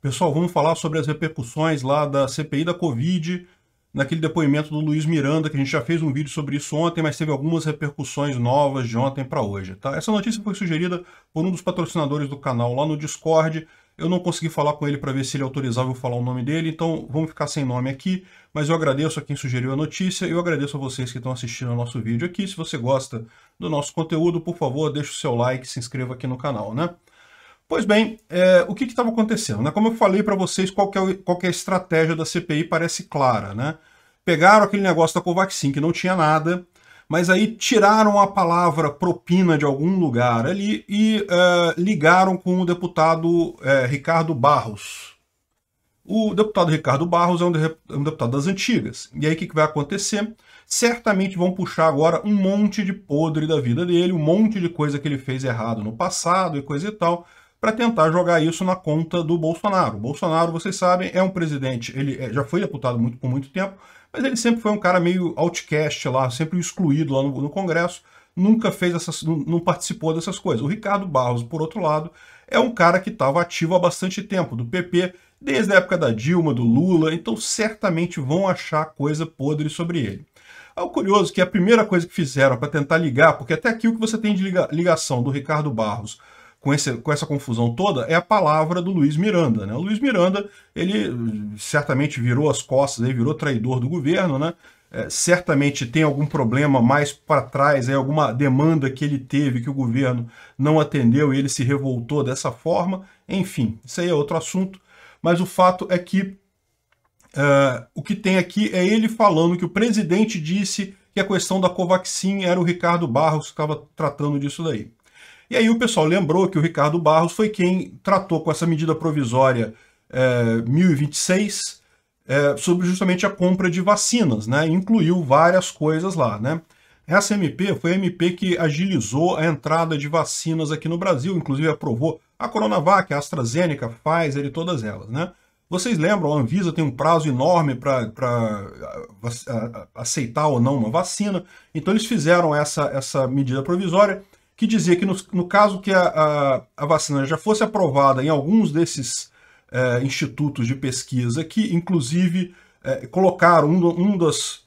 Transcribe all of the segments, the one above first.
Pessoal, vamos falar sobre as repercussões lá da CPI da Covid, naquele depoimento do Luiz Miranda, que a gente já fez um vídeo sobre isso ontem, mas teve algumas repercussões novas de ontem para hoje. Tá? Essa notícia foi sugerida por um dos patrocinadores do canal lá no Discord. Eu não consegui falar com ele para ver se ele é autorizava eu falar o nome dele, então vamos ficar sem nome aqui. Mas eu agradeço a quem sugeriu a notícia, e eu agradeço a vocês que estão assistindo ao nosso vídeo aqui. Se você gosta do nosso conteúdo, por favor, deixe o seu like, se inscreva aqui no canal, né? Pois bem, é, o que estava acontecendo? Né? Como eu falei para vocês, qual, é, qual é a estratégia da CPI parece clara. Né? Pegaram aquele negócio da Covaxin, que não tinha nada, mas aí tiraram a palavra propina de algum lugar ali e é, ligaram com o deputado é, Ricardo Barros. O deputado Ricardo Barros é um, de, é um deputado das antigas. E aí o que, que vai acontecer? Certamente vão puxar agora um monte de podre da vida dele, um monte de coisa que ele fez errado no passado e coisa e tal para tentar jogar isso na conta do Bolsonaro. Bolsonaro, vocês sabem, é um presidente, ele é, já foi deputado muito, por muito tempo, mas ele sempre foi um cara meio outcast lá, sempre excluído lá no, no Congresso, nunca fez essas, não participou dessas coisas. O Ricardo Barros, por outro lado, é um cara que estava ativo há bastante tempo, do PP, desde a época da Dilma, do Lula, então certamente vão achar coisa podre sobre ele. Algo ah, curioso é que a primeira coisa que fizeram para tentar ligar, porque até aqui o que você tem de ligação do Ricardo Barros com, esse, com essa confusão toda é a palavra do Luiz Miranda. Né? O Luiz Miranda, ele eh, certamente virou as costas, ele virou traidor do governo, né? É, certamente tem algum problema mais para trás, é alguma demanda que ele teve que o governo não atendeu e ele se revoltou dessa forma. Enfim, isso aí é outro assunto. Mas o fato é que uh, o que tem aqui é ele falando que o presidente disse que a questão da Covaxin era o Ricardo Barros que estava tratando disso daí. E aí o pessoal lembrou que o Ricardo Barros foi quem tratou com essa medida provisória é, 1026 é, sobre justamente a compra de vacinas, né? Incluiu várias coisas lá, né? Essa MP foi a MP que agilizou a entrada de vacinas aqui no Brasil, inclusive aprovou a Coronavac, a AstraZeneca, a Pfizer e todas elas, né? Vocês lembram, a Anvisa tem um prazo enorme para aceitar ou não uma vacina, então eles fizeram essa, essa medida provisória, que dizia que no, no caso que a, a, a, vacina já fosse aprovada em alguns desses é, institutos de pesquisa, que inclusive é, colocaram um, um das,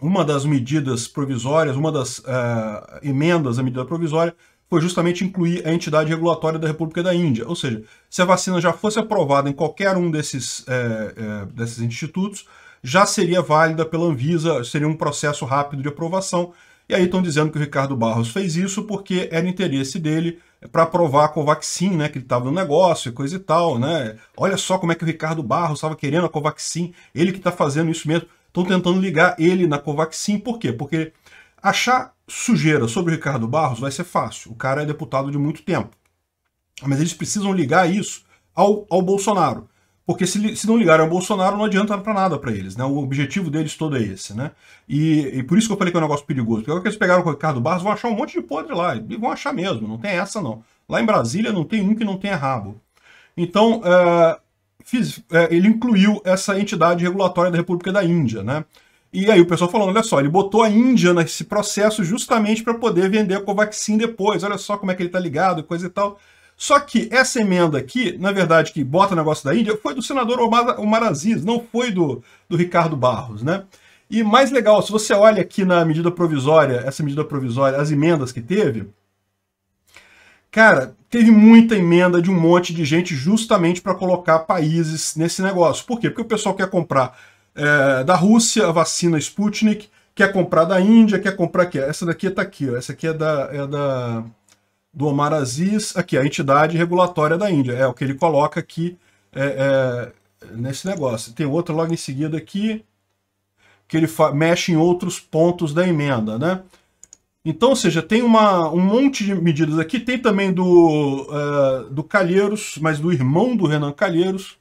uma das medidas provisórias, uma das é, emendas à medida provisória, foi justamente incluir a entidade regulatória da República da Índia. Ou seja, se a vacina já fosse aprovada em qualquer um desses, desses institutos, já seria válida pela Anvisa, seria um processo rápido de aprovação e aí estão dizendo que o Ricardo Barros fez isso porque era interesse dele para provar com a Covaxin, né, que ele estava no negócio e coisa e tal, né? Olha só como é que o Ricardo Barros estava querendo a Covaxin, ele que está fazendo isso mesmo. Estão tentando ligar ele na Covaxin, por quê? Porque achar sujeira sobre o Ricardo Barros vai ser fácil, o cara é deputado de muito tempo. Mas eles precisam ligar isso ao, ao Bolsonaro porque se, se não ligarem ao Bolsonaro não adianta para nada para eles, né? O objetivo deles todo é esse, né? E, e por isso que eu falei que é um negócio perigoso, porque eles pegaram o Ricardo Barros vão achar um monte de podre lá, e vão achar mesmo, não tem essa não. Lá em Brasília não tem um que não tenha rabo. Então, é, fiz, é, ele incluiu essa entidade regulatória da República da Índia, né? E aí o pessoal falando, olha só, ele botou a Índia nesse processo justamente para poder vender a Covaxin depois, olha só como é que ele tá ligado, coisa e tal. Só que essa emenda aqui, na verdade, que bota o negócio da Índia, foi do senador Omar, Omar Aziz, não foi do, do Ricardo Barros, né? E mais legal, se você olha aqui na medida provisória, essa medida provisória, as emendas que teve, cara, teve muita emenda de um monte de gente justamente para colocar países nesse negócio. Por quê? Porque o pessoal quer comprar é, da Rússia a vacina Sputnik, quer comprar da Índia, quer comprar aqui. Essa daqui está aqui, ó. essa aqui é da, é da do Omar Aziz, aqui, a entidade regulatória da Índia. É o que ele coloca aqui é, é, nesse negócio. Tem outro logo em seguida aqui, que ele mexe em outros pontos da emenda, né? Então, ou seja, tem uma, um monte de medidas aqui. Tem também do, uh, do Calheiros, mas do irmão do Renan Calheiros,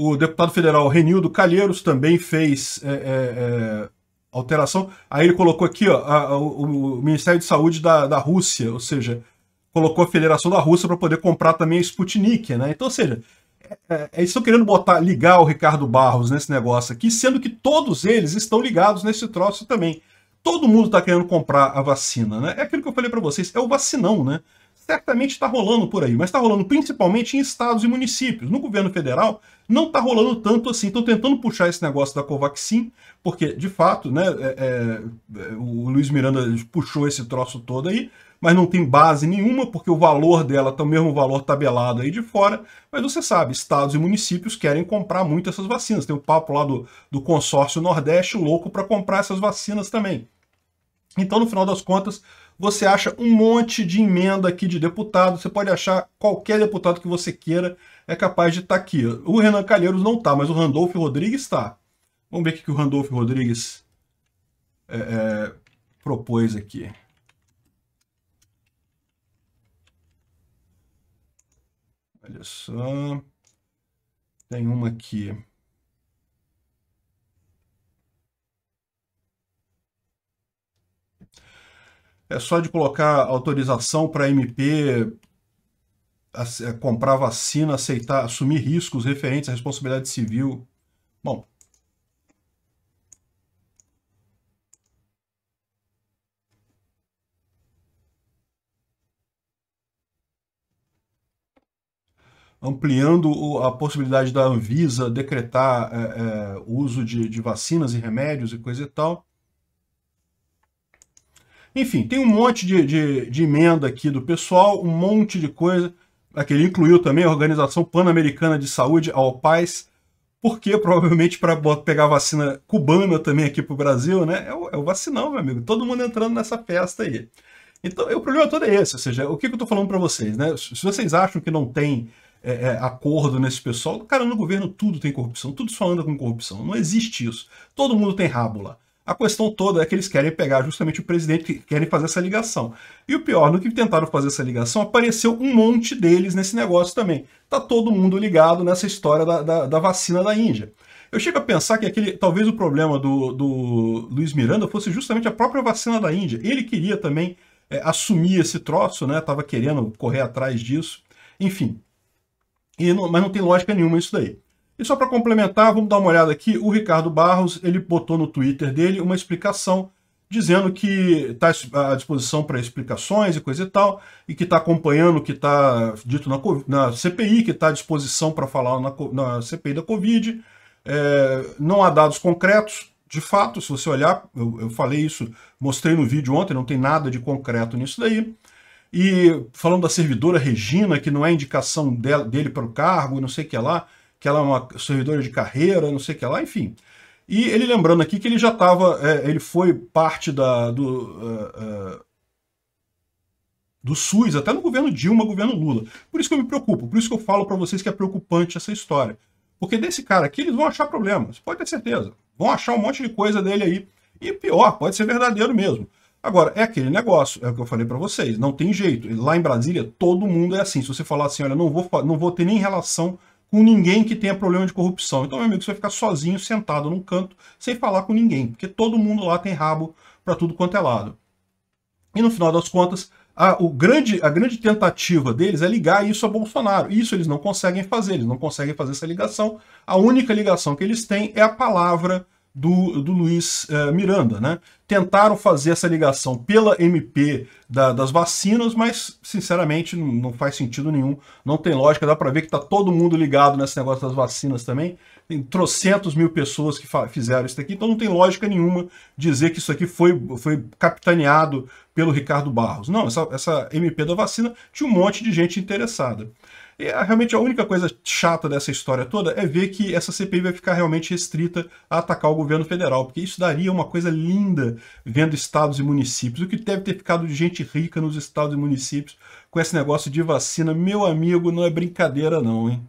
O deputado federal Renildo Calheiros também fez é, é, é alteração. Aí ele colocou aqui ó, a, a, o, Ministério de Saúde da, da Rússia, ou seja, colocou a Federação da Rússia para poder comprar também a Sputnik. Né? Então, ou seja, é, é eles estão querendo botar, ligar o Ricardo Barros nesse negócio aqui, sendo que todos eles estão ligados nesse troço também. Todo mundo está querendo comprar a vacina, né? É aquilo que eu falei para vocês, é o vacinão, né? certamente está rolando por aí, mas está rolando principalmente em estados e municípios. No governo federal, não está rolando tanto assim. Estou tentando puxar esse negócio da Covaxin, porque, de fato, né, é, é, é, o Luiz Miranda puxou esse troço todo aí, mas não tem base nenhuma, porque o valor dela está o mesmo valor tabelado aí de fora. Mas você sabe, estados e municípios querem comprar muito essas vacinas. Tem o papo lá do, do consórcio Nordeste louco para comprar essas vacinas também. Então, no final das contas, você acha um monte de emenda aqui de deputado, você pode achar qualquer deputado que você queira é capaz de estar tá aqui. O Renan Calheiros não está, mas o Randolfo Rodrigues está. Vamos ver o que o Randolfo Rodrigues é, é, propôs aqui. Olha só. Tem uma aqui. é só de colocar autorização para MP é, comprar vacina, aceitar, assumir riscos referentes à responsabilidade civil. Bom, ampliando a possibilidade da Anvisa decretar é, é, uso de, de vacinas e remédios e coisa e tal. Enfim, tem um monte de, de, de emenda aqui do pessoal, um monte de coisa. Aquele incluiu também a Organização Pan-Americana de Saúde, a OPAS, porque provavelmente para pegar vacina cubana também aqui para o Brasil, né? É o, é o, vacinão, meu amigo. Todo mundo entrando nessa festa aí. Então, o problema todo é esse. Ou seja, o que, que eu estou falando para vocês, né? Se vocês acham que não tem é, é, acordo nesse pessoal, cara, no governo tudo tem corrupção, tudo só anda com corrupção. Não existe isso. Todo mundo tem rábula. A questão toda é que eles querem pegar justamente o presidente, que querem fazer essa ligação. E o pior, no que tentaram fazer essa ligação, apareceu um monte deles nesse negócio também. Tá todo mundo ligado nessa história da, da, da vacina da Índia. Eu chego a pensar que aquele, talvez o problema do, do Luiz Miranda fosse justamente a própria vacina da Índia. Ele queria também é, assumir esse troço, né? Tava querendo correr atrás disso. Enfim. E não, mas não tem lógica nenhuma isso daí. E só para complementar, vamos dar uma olhada aqui. O Ricardo Barros ele botou no Twitter dele uma explicação dizendo que está à disposição para explicações e coisa e tal, e que está acompanhando o que está dito na, na, CPI, que está à disposição para falar na, na, CPI da Covid. É, não há dados concretos, de fato, se você olhar, eu, eu falei isso, mostrei no vídeo ontem, não tem nada de concreto nisso daí. E falando da servidora Regina, que não é indicação dele para o cargo, não sei o que lá, que ela é uma servidora de carreira, não sei o que lá, enfim. E ele lembrando aqui que ele já estava, é, ele foi parte da, do, uh, uh, do SUS, até no governo Dilma, governo Lula. Por isso que eu me preocupo, por isso que eu falo para vocês que é preocupante essa história. Porque desse cara aqui eles vão achar problemas, pode ter certeza. Vão achar um monte de coisa dele aí. E pior, pode ser verdadeiro mesmo. Agora, é aquele negócio, é o que eu falei para vocês, não tem jeito. Lá em Brasília, todo mundo é assim. Se você falar assim, olha, não vou, não vou ter nem relação com ninguém que tenha problema de corrupção. Então, meu amigo, você vai ficar sozinho, sentado num canto, sem falar com ninguém, porque todo mundo lá tem rabo para tudo quanto é lado. E no final das contas, a, o grande, a grande tentativa deles é ligar isso a Bolsonaro. Isso eles não conseguem fazer, eles não conseguem fazer essa ligação. A única ligação que eles têm é a palavra do, do Luiz eh, Miranda. Né? Tentaram fazer essa ligação pela MP da, das vacinas, mas, sinceramente, não, não, faz sentido nenhum, não tem lógica. Dá para ver que está todo mundo ligado nesse negócio das vacinas também. Tem trocentos mil pessoas que fizeram isso aqui, então não tem lógica nenhuma dizer que isso aqui foi, foi capitaneado pelo Ricardo Barros. Não, essa, essa MP da vacina tinha um monte de gente interessada. E é realmente a única coisa chata dessa história toda é ver que essa CPI vai ficar realmente restrita a atacar o governo federal, porque isso daria uma coisa linda vendo estados e municípios. O que deve ter ficado de gente rica nos estados e municípios com esse negócio de vacina, meu amigo, não é brincadeira não, hein?